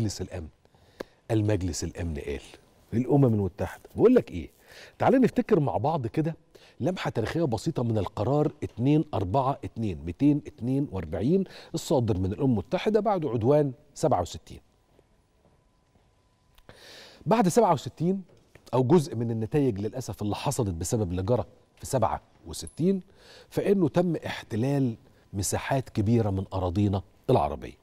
مجلس الامن المجلس الامن قال الامم المتحده بقول لك ايه تعالى نفتكر مع بعض كده لمحة تاريخية بسيطة من القرار 242 242 الصادر من الأمم المتحدة بعد عدوان 67 بعد 67 أو جزء من النتائج للأسف اللي حصلت بسبب اللي جرى في 67 فإنه تم احتلال مساحات كبيرة من أراضينا العربية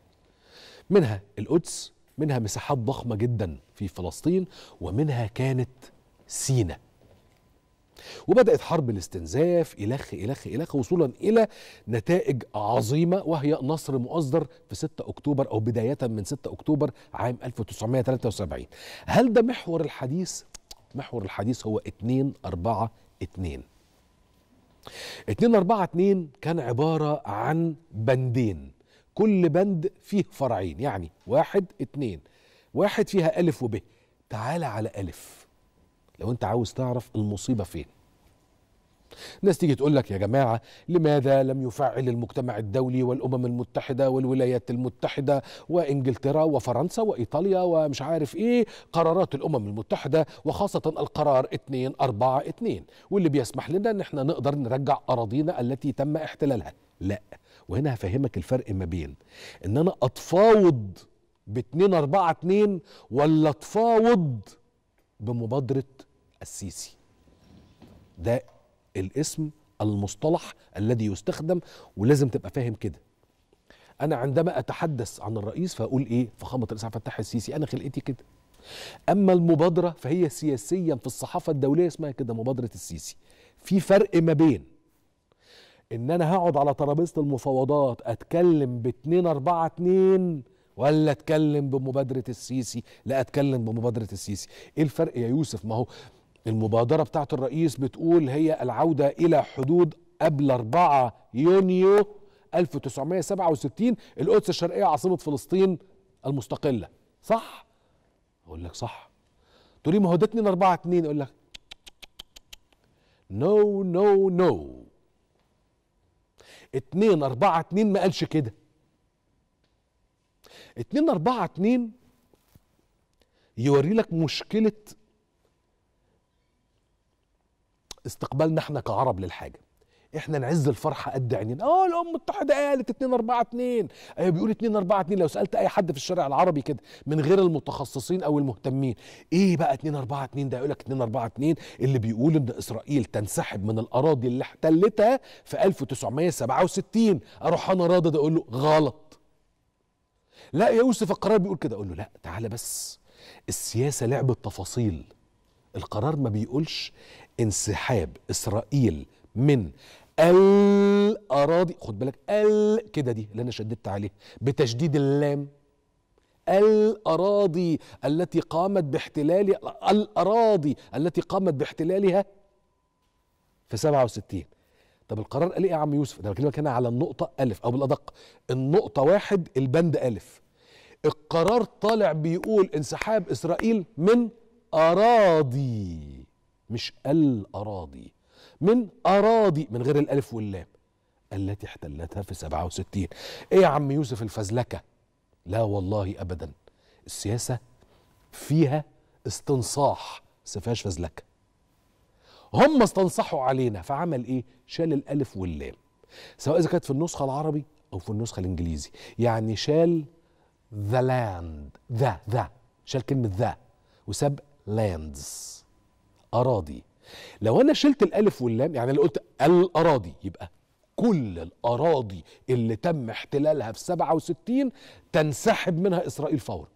منها القدس منها مساحات ضخمة جدا في فلسطين ومنها كانت سينا وبدأت حرب الاستنزاف إلخ إلخ إلخ وصولا إلى نتائج عظيمة وهي نصر مؤزر في 6 أكتوبر أو بداية من 6 أكتوبر عام 1973 هل ده محور الحديث؟ محور الحديث هو 2 4 2 2 4 2 كان عبارة عن بندين كل بند فيه فرعين يعني واحد اتنين واحد فيها ألف وب تعال على ألف لو أنت عاوز تعرف المصيبة فين ناس تيجي تقول لك يا جماعة لماذا لم يفعل المجتمع الدولي والأمم المتحدة والولايات المتحدة وإنجلترا وفرنسا وإيطاليا ومش عارف إيه قرارات الأمم المتحدة وخاصة القرار 242 واللي بيسمح لنا إن إحنا نقدر نرجع أراضينا التي تم احتلالها لا وهنا هفهمك الفرق ما بين ان انا اتفاوض ب 2 4 2 ولا اتفاوض بمبادره السيسي ده الاسم المصطلح الذي يستخدم ولازم تبقى فاهم كده انا عندما اتحدث عن الرئيس فاقول ايه فخامه الرئيس عبد الفتاح السيسي انا خلقتي كده اما المبادره فهي سياسيا في الصحافه الدوليه اسمها كده مبادره السيسي في فرق ما بين ان انا هقعد على ترابيزه المفاوضات اتكلم ب 2 4 2 ولا اتكلم بمبادره السيسي لا اتكلم بمبادره السيسي ايه الفرق يا يوسف ما هو المبادره بتاعه الرئيس بتقول هي العوده الى حدود قبل 4 يونيو 1967 القدس الشرقيه عاصمه فلسطين المستقله صح اقول لك صح تقول لي ما هو ده 2 4 2 اقول لك نو نو نو 2 4 2 ما قالش كده 2 4 2 يوري لك مشكله استقبالنا احنا كعرب للحاجه احنا نعز الفرحه قد عينينا اه الامم المتحده قالت 2 4 2 ايوه بيقول 2 4 2 لو سالت اي حد في الشارع العربي كده من غير المتخصصين او المهتمين ايه بقى 2 4 2 ده يقول لك 2 4 2 اللي بيقول ان اسرائيل تنسحب من الاراضي اللي احتلتها في 1967 اروح انا رادد اقول له غلط لا يا يوسف القرار بيقول كده اقول له لا تعالى بس السياسه لعبه تفاصيل القرار ما بيقولش انسحاب اسرائيل من الأراضي خد بالك ال كده دي اللي أنا شددت عليه بتشديد اللام الأراضي التي قامت باحتلال الأراضي التي قامت باحتلالها في 67 طب القرار قال ايه يا عم يوسف؟ انا بكلمك هنا على النقطة ألف أو بالأدق النقطة واحد البند ألف القرار طالع بيقول انسحاب إسرائيل من أراضي مش الأراضي من أراضي من غير الألف واللام التي احتلتها في 67 إيه يا عم يوسف الفزلكة لا والله أبدا السياسة فيها استنصاح بس فيهاش فزلكة هم استنصحوا علينا فعمل إيه شال الألف واللام سواء إذا كانت في النسخة العربي أو في النسخة الإنجليزي يعني شال ذا لاند ذا ذا شال كلمة ذا وساب لاندز أراضي لو انا شلت الالف واللام يعني اللي قلت الاراضي يبقى كل الاراضي اللي تم احتلالها في 67 تنسحب منها اسرائيل فورا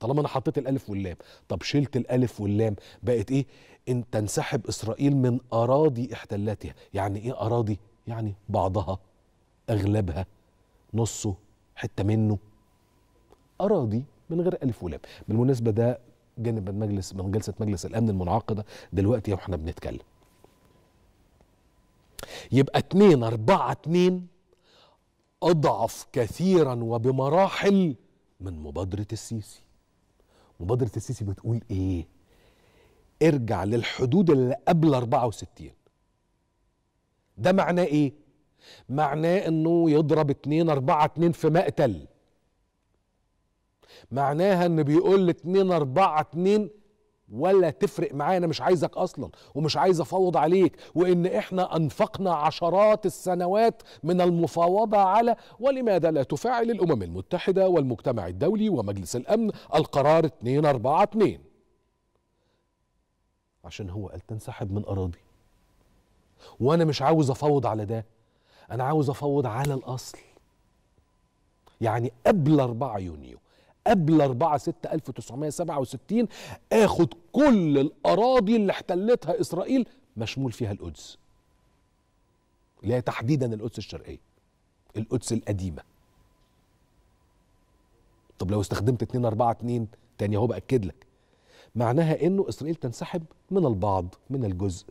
طالما انا حطيت الالف واللام طب شلت الالف واللام بقت ايه ان تنسحب اسرائيل من اراضي احتلتها يعني ايه اراضي يعني بعضها اغلبها نصه حته منه اراضي من غير الف ولام بالمناسبه ده جانب من مجلس من جلسه مجلس الامن المنعقده دلوقتي واحنا بنتكلم يبقى 2 4 2 اضعف كثيرا وبمراحل من مبادره السيسي مبادره السيسي بتقول ايه ارجع للحدود اللي قبل 64 ده معناه ايه معناه انه يضرب 2 4 2 في مقتل معناها ان بيقول لي 2 4 2 ولا تفرق معايا انا مش عايزك اصلا ومش عايز افوض عليك وان احنا انفقنا عشرات السنوات من المفاوضه على ولماذا لا تفاعل الامم المتحده والمجتمع الدولي ومجلس الامن القرار 242 عشان هو قال تنسحب من اراضي وانا مش عاوز افوض على ده انا عاوز افوض على الاصل يعني قبل 4 يونيو قبل 4 6 1967 اخد كل الاراضي اللي احتلتها اسرائيل مشمول فيها القدس اللي هي تحديدا القدس الشرقيه القدس القديمه طب لو استخدمت 2 4 2 تاني اهو باكد لك معناها انه اسرائيل تنسحب من البعض من الجزء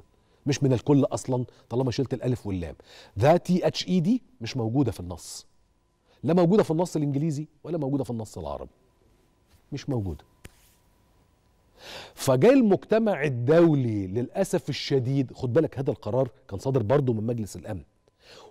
مش من الكل اصلا طالما شلت الالف واللام ذا تي اتش اي دي مش موجوده في النص لا موجوده في النص الانجليزي ولا موجوده في النص العربي مش موجوده فجاء المجتمع الدولي للأسف الشديد خد بالك هذا القرار كان صادر برضه من مجلس الأمن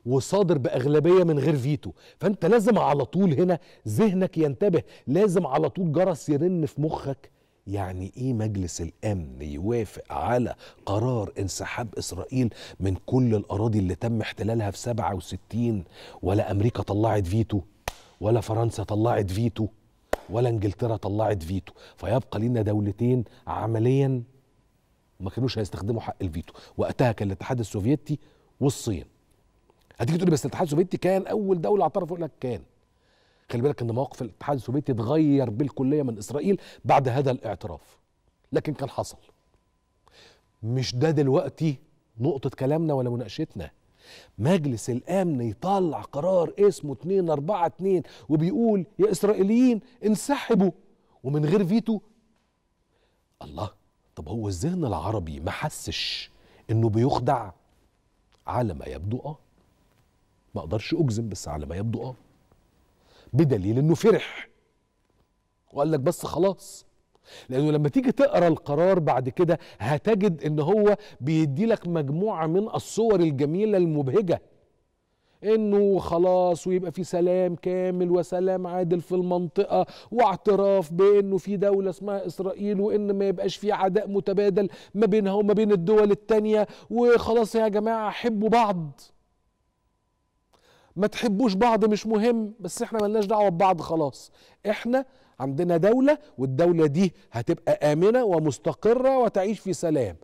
وصادر بأغلبية من غير فيتو فأنت لازم على طول هنا ذهنك ينتبه لازم على طول جرس يرن في مخك يعني إيه مجلس الأمن يوافق على قرار انسحاب إسرائيل من كل الأراضي اللي تم احتلالها في 67 ولا أمريكا طلعت فيتو ولا فرنسا طلعت فيتو ولا انجلترا طلعت فيتو فيبقى لنا دولتين عمليا ما كانوش هيستخدموا حق الفيتو وقتها كان الاتحاد السوفيتي والصين هتيجي تقولي بس الاتحاد السوفيتي كان اول دوله اعترف يقول لك كان خلي بالك ان موقف الاتحاد السوفيتي اتغير بالكليه من اسرائيل بعد هذا الاعتراف لكن كان حصل مش ده دلوقتي نقطه كلامنا ولا مناقشتنا مجلس الامن يطلع قرار اسمه 2 4 2 وبيقول يا اسرائيليين انسحبوا ومن غير فيتو الله طب هو الذهن العربي ما حسش انه بيخدع على ما يبدو اه ما اقدرش اجزم بس على ما يبدو اه بدليل انه فرح وقال لك بس خلاص لانه لما تيجي تقرا القرار بعد كده هتجد ان هو بيدي لك مجموعه من الصور الجميله المبهجه انه خلاص ويبقى في سلام كامل وسلام عادل في المنطقه واعتراف بانه في دوله اسمها اسرائيل وان ما يبقاش في عداء متبادل ما بينها وما بين الدول الثانيه وخلاص يا جماعه حبوا بعض ما تحبوش بعض مش مهم بس احنا ملناش دعوه ببعض خلاص احنا عندنا دولة والدولة دي هتبقى آمنة ومستقرة وتعيش في سلام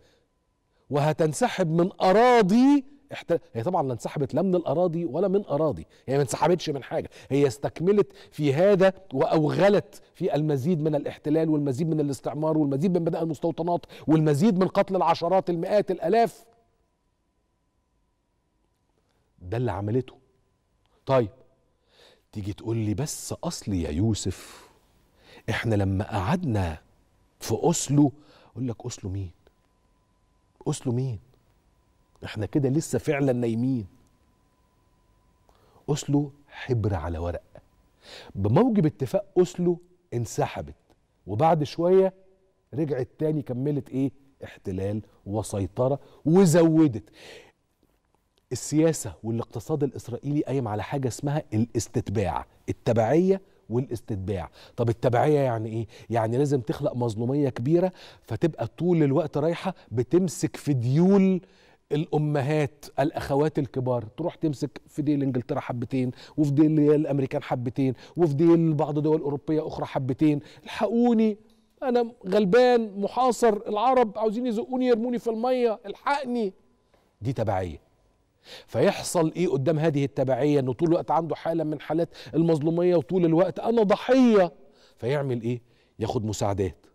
وهتنسحب من أراضي احت... هي طبعا لا انسحبت لا من الأراضي ولا من أراضي هي ما انسحبتش من حاجة هي استكملت في هذا وأوغلت في المزيد من الاحتلال والمزيد من الاستعمار والمزيد من بناء المستوطنات والمزيد من قتل العشرات المئات الآلاف ده اللي عملته طيب تيجي تقول لي بس اصل يا يوسف احنا لما قعدنا في اوسلو أقول لك اوسلو مين اوسلو مين احنا كده لسه فعلا نايمين اوسلو حبر على ورق بموجب اتفاق اوسلو انسحبت وبعد شوية رجعت تاني كملت ايه احتلال وسيطرة وزودت السياسة والاقتصاد الإسرائيلي قايم على حاجة اسمها الاستتباع التبعية والاستتباع طب التبعية يعني إيه؟ يعني لازم تخلق مظلومية كبيرة فتبقى طول الوقت رايحة بتمسك في ديول الامهات الاخوات الكبار تروح تمسك في ديل انجلترا حبتين وفي ديل الامريكان حبتين وفي ديل بعض دول اوروبيه اخرى حبتين الحقوني انا غلبان محاصر العرب عاوزين يزقوني يرموني في الميه الحقني دي تبعيه فيحصل ايه قدام هذه التبعيه انه طول الوقت عنده حاله من حالات المظلوميه وطول الوقت انا ضحيه فيعمل ايه ياخد مساعدات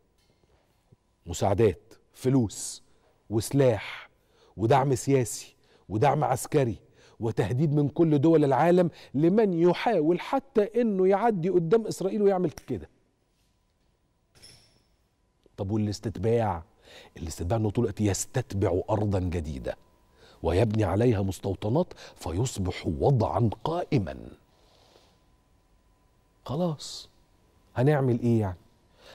مساعدات فلوس وسلاح ودعم سياسي ودعم عسكري وتهديد من كل دول العالم لمن يحاول حتى انه يعدي قدام اسرائيل ويعمل كده طب والاستتباع الاستتباع انه طول الوقت يستتبع ارضا جديده ويبني عليها مستوطنات فيصبح وضعا قائما خلاص هنعمل ايه يعني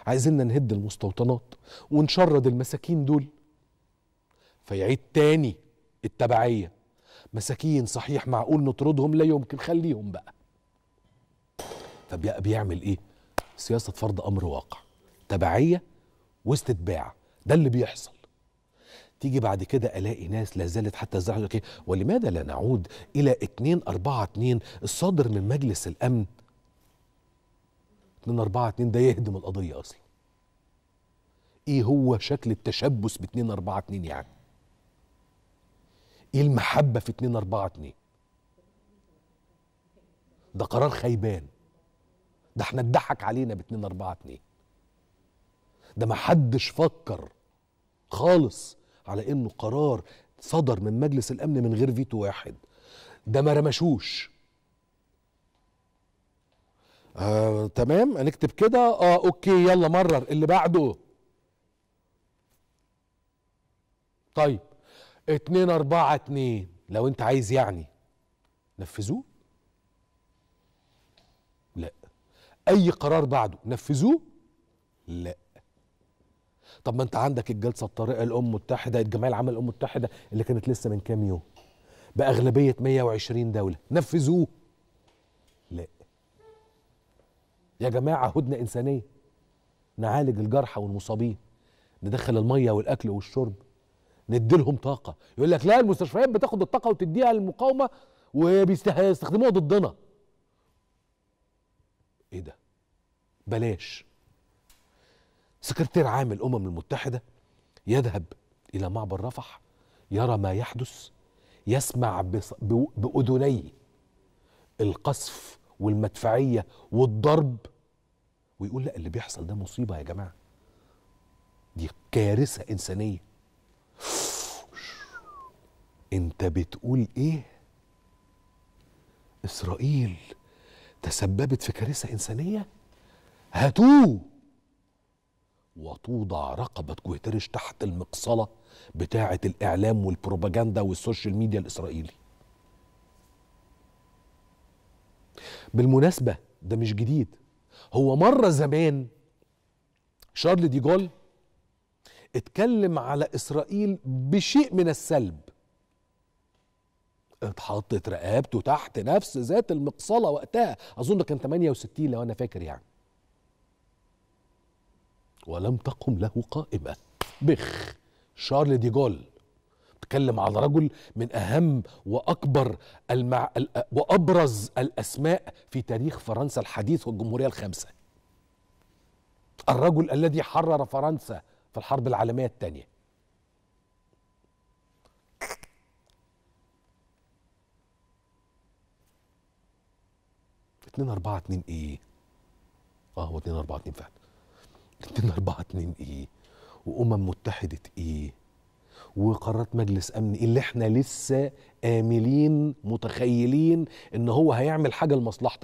عايزيننا نهد المستوطنات ونشرد المساكين دول فيعيد تاني التبعية مساكين صحيح معقول نطردهم لا يمكن خليهم بقى فبيعمل ايه سياسة فرض امر واقع تبعية واستتباع ده اللي بيحصل تيجي بعد كده الاقي ناس لا زالت حتى الزعل يقول ولماذا لا نعود الى 2 4 2 الصادر من مجلس الامن 2 4 2 ده يهدم القضيه اصلا ايه هو شكل التشبث ب 2 4 2 يعني ايه المحبه في 2 4 2 ده قرار خيبان ده احنا اتضحك علينا ب 2 4 2 ده ما حدش فكر خالص على انه قرار صدر من مجلس الامن من غير فيتو واحد ده ما رمشوش آه، تمام هنكتب كده اه اوكي يلا مرر اللي بعده طيب اتنين اربعة اتنين لو انت عايز يعني نفذوه لا اي قرار بعده نفذوه لا طب ما انت عندك الجلسه الطارئه الامم المتحده الجمعيه العامه للامم المتحده اللي كانت لسه من كام يوم باغلبيه 120 دوله نفذوه لا يا جماعه هدنه انسانيه نعالج الجرحى والمصابين ندخل الميه والاكل والشرب نديلهم طاقه يقول لك لا المستشفيات بتاخد الطاقه وتديها للمقاومه وبيستخدموها ضدنا ايه ده بلاش سكرتير عام الأمم المتحدة يذهب إلى معبر رفح يرى ما يحدث يسمع بأذني القصف والمدفعية والضرب ويقول لا اللي بيحصل ده مصيبة يا جماعة دي كارثة إنسانية أنت بتقول إيه؟ إسرائيل تسببت في كارثة إنسانية؟ هاتوه وتوضع رقبة جوتيريش تحت المقصلة بتاعة الإعلام والبروباجندا والسوشيال ميديا الإسرائيلي بالمناسبة ده مش جديد هو مرة زمان شارل دي جول اتكلم على إسرائيل بشيء من السلب اتحطت رقبته تحت نفس ذات المقصلة وقتها أظن كان 68 لو أنا فاكر يعني ولم تقم له قائمة بخ شارل دي جول تكلم على رجل من أهم وأكبر المع... وأبرز الأسماء في تاريخ فرنسا الحديث والجمهورية الخامسة الرجل الذي حرر فرنسا في الحرب العالمية الثانية اتنين أربعة اتنين ايه اه هو اتنين أربعة اتنين فعلا 2 ايه وامم متحده ايه وقرارات مجلس امن اللي احنا لسه املين متخيلين ان هو هيعمل حاجه لمصلحته